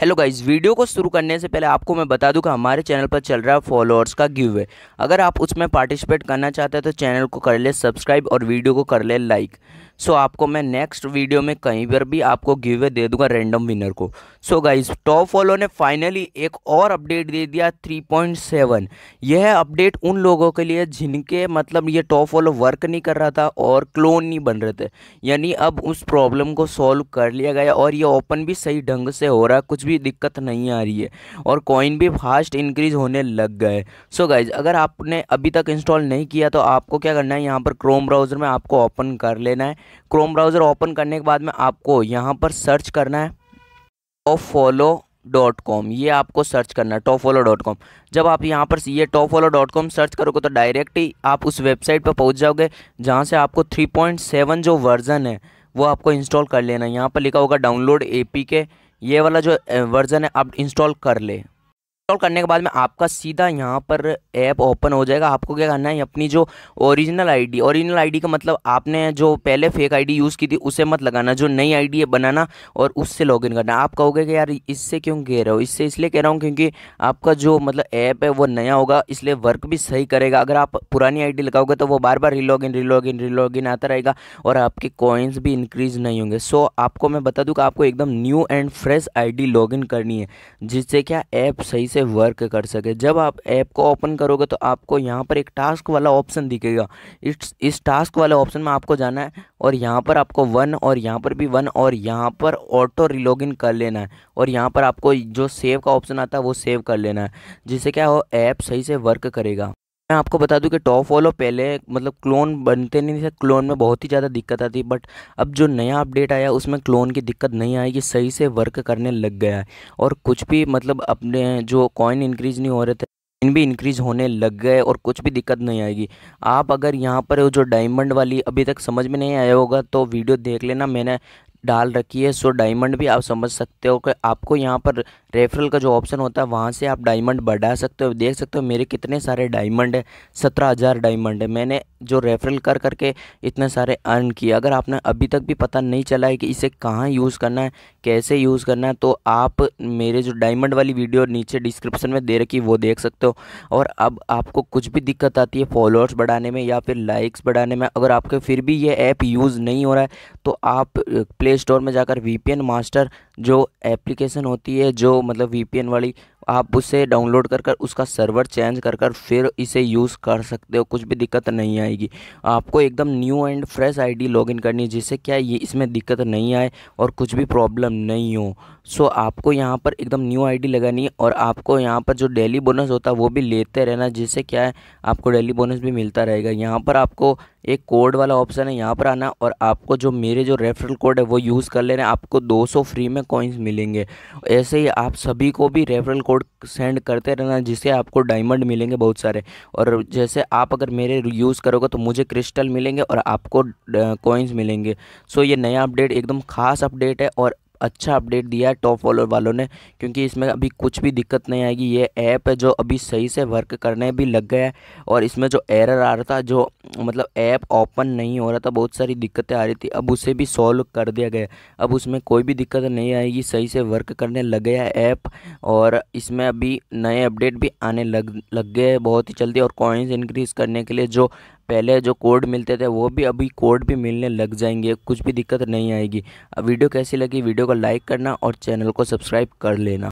hello guys video को शुरू करने से पहले आपको मैं बता दूं कि हमारे चैनल पर चल रहा है फॉलोअर्स का गिव है अगर आप उसमें पार्टिसिपेट करना चाहते हैं तो चैनल को कर ले सब्सक्राइब और वीडियो को कर ले लाइक सो आपको मैं नेक्स्ट वीडियो में कहीं पर भी आपको गिव दे दूंगा रैंडम विनर को सो गाइज टॉप फॉलो ने फाइनली एक और अपडेट दे दिया सेवन यह अपडेट उन लोगों के लिए जिनके मतलब ये टॉप फॉलो वर्क नहीं कर रहा था और क्लोन नहीं बन रहे थे यानी अब उस प्रॉब्लम को सॉल्व कर लिया गया और ये ओपन भी सही ढंग से हो रहा है कुछ भी दिक्कत नहीं आ रही है और कॉइन भी फास्ट इंक्रीज होने लग गए सो गाइज अगर आपने अभी तक इंस्टॉल नहीं किया तो आपको क्या करना है यहाँ पर क्रोम ब्राउज़र में आपको ओपन कर लेना है क्रोम ब्राउज़र ओपन करने के बाद में आपको यहाँ पर सर्च करना है और फॉलो डॉट कॉम ये आपको सर्च करना है टॉप फॉलो डॉट कॉम जब आप यहाँ पर ये top follow dot com search करोगे तो डायरेक्ट ही आप उस वेबसाइट पर पहुँच जाओगे जहाँ से आपको थ्री पॉइंट सेवन जो वर्ज़न है वो आपको इंस्टॉल कर लेना है यहाँ पर लिखा होगा डाउनलोड एपीके ये वाला जो वर्ज़न है आप इंस्टॉल कर ले इंस्टॉल करने के बाद में आपका सीधा यहाँ पर ऐप ओपन हो जाएगा आपको क्या करना है अपनी जो ओरिजिनल आईडी ओरिजिनल आईडी का मतलब आपने जो पहले फेक आईडी यूज़ की थी उसे मत लगाना जो नई आईडी है बनाना और उससे लॉगिन करना आप कहोगे कि यार इससे क्यों कह रहे हो इससे इसलिए कह रहा हूँ क्योंकि आपका जो मतलब ऐप है वो नया होगा इसलिए वर्क भी सही करेगा अगर आप पुरानी आई लगाओगे तो वो बार बार इन इन रिलॉग इन आता रहेगा और आपके कॉइन्स भी इंक्रीज नहीं होंगे सो आपको मैं बता दूँ कि आपको एकदम new and fresh I D login करनी है जिससे क्या ऐप सही से से वर्क कर सके जब आप ऐप को ओपन करोगे तो आपको यहाँ पर एक टास्क वाला ऑप्शन दिखेगा इस इस टास्क वाले ऑप्शन में आपको जाना है और यहाँ पर आपको वन और यहाँ पर भी वन और यहाँ पर ऑटो रिलॉगिन कर लेना है और यहाँ पर आपको जो सेव का ऑप्शन आता है वो सेव कर लेना है जिससे क्या हो ऐप सही से वर्क करेगा मैं आपको बता दूं कि टॉप वॉलो पहले मतलब क्लोन बनते नहीं थे क्लोन में बहुत ही ज़्यादा दिक्कत आती बट अब जो नया अपडेट आया उसमें क्लोन की दिक्कत नहीं आएगी सही से वर्क करने लग गया है और कुछ भी मतलब अपने जो कॉइन इंक्रीज़ नहीं हो रहे थे इन भी इंक्रीज़ होने लग गए और कुछ भी दिक्कत नहीं आएगी आप अगर यहाँ पर जो डायमंड वाली अभी तक समझ में नहीं आया होगा तो वीडियो देख लेना मैंने डाल रखी है सो डायमंड भी आप समझ सकते हो कि आपको यहाँ पर रेफरल का जो ऑप्शन होता है वहाँ से आप डायमंड बढ़ा सकते हो देख सकते हो मेरे कितने सारे डायमंड है सत्रह हज़ार डायमंड है मैंने जो रेफरल कर करके इतने सारे अर्न किए अगर आपने अभी तक भी पता नहीं चला है कि इसे कहाँ यूज़ करना है कैसे यूज़ करना है तो आप मेरे जो डायमंड वाली वीडियो नीचे डिस्क्रिप्शन में दे रखी वो देख सकते हो और अब आपको कुछ भी दिक्कत आती है फॉलोअर्स बढ़ाने में या फिर लाइक्स बढ़ाने में अगर आपके फिर भी ये ऐप यूज़ नहीं हो रहा है तो आप प्ले प्ले स्टोर में जाकर वी पी मास्टर जो एप्लीकेशन होती है जो मतलब वी वाली आप उसे डाउनलोड कर कर उसका सर्वर चेंज कर कर फिर इसे यूज़ कर सकते हो कुछ भी दिक्कत नहीं आएगी आपको एकदम new and fresh ID login करनी है जिससे क्या ये इसमें दिक्कत नहीं आए और कुछ भी प्रॉब्लम नहीं हो सो आपको यहाँ पर एकदम न्यू आईडी लगानी है और आपको यहाँ पर जो डेली बोनस होता है वो भी लेते रहना जिससे क्या है आपको डेली बोनस भी मिलता रहेगा यहाँ पर आपको एक कोड वाला ऑप्शन है यहाँ पर आना और आपको जो मेरे जो रेफरल कोड है वो यूज़ कर लेना आपको 200 फ्री में कॉइन्स मिलेंगे ऐसे ही आप सभी को भी रेफरल कोड सेंड करते रहना जिससे आपको डायमंड मिलेंगे बहुत सारे और जैसे आप अगर मेरे यूज़ करोगे तो मुझे क्रिस्टल मिलेंगे और आपको कॉइन्स मिलेंगे सो ये नया अपडेट एकदम खास अपडेट है और अच्छा अपडेट दिया है टॉप फॉलोअर वालों ने क्योंकि इसमें अभी कुछ भी दिक्कत नहीं आएगी ये ऐप है जो अभी सही से वर्क करने भी लग गया है और इसमें जो एरर आ रहा था जो मतलब ऐप ओपन नहीं हो रहा था बहुत सारी दिक्कतें आ रही थी अब उसे भी सॉल्व कर दिया गया अब उसमें कोई भी दिक्कत नहीं आएगी सही से वर्क करने लग गया है ऐप और इसमें अभी नए अपडेट भी आने लग लग गए बहुत ही जल्दी और कॉइन्स इंक्रीज़ करने के लिए जो पहले जो कोड मिलते थे वो भी अभी कोड भी मिलने लग जाएंगे कुछ भी दिक्कत नहीं आएगी वीडियो कैसी लगी वीडियो को लाइक करना और चैनल को सब्सक्राइब कर लेना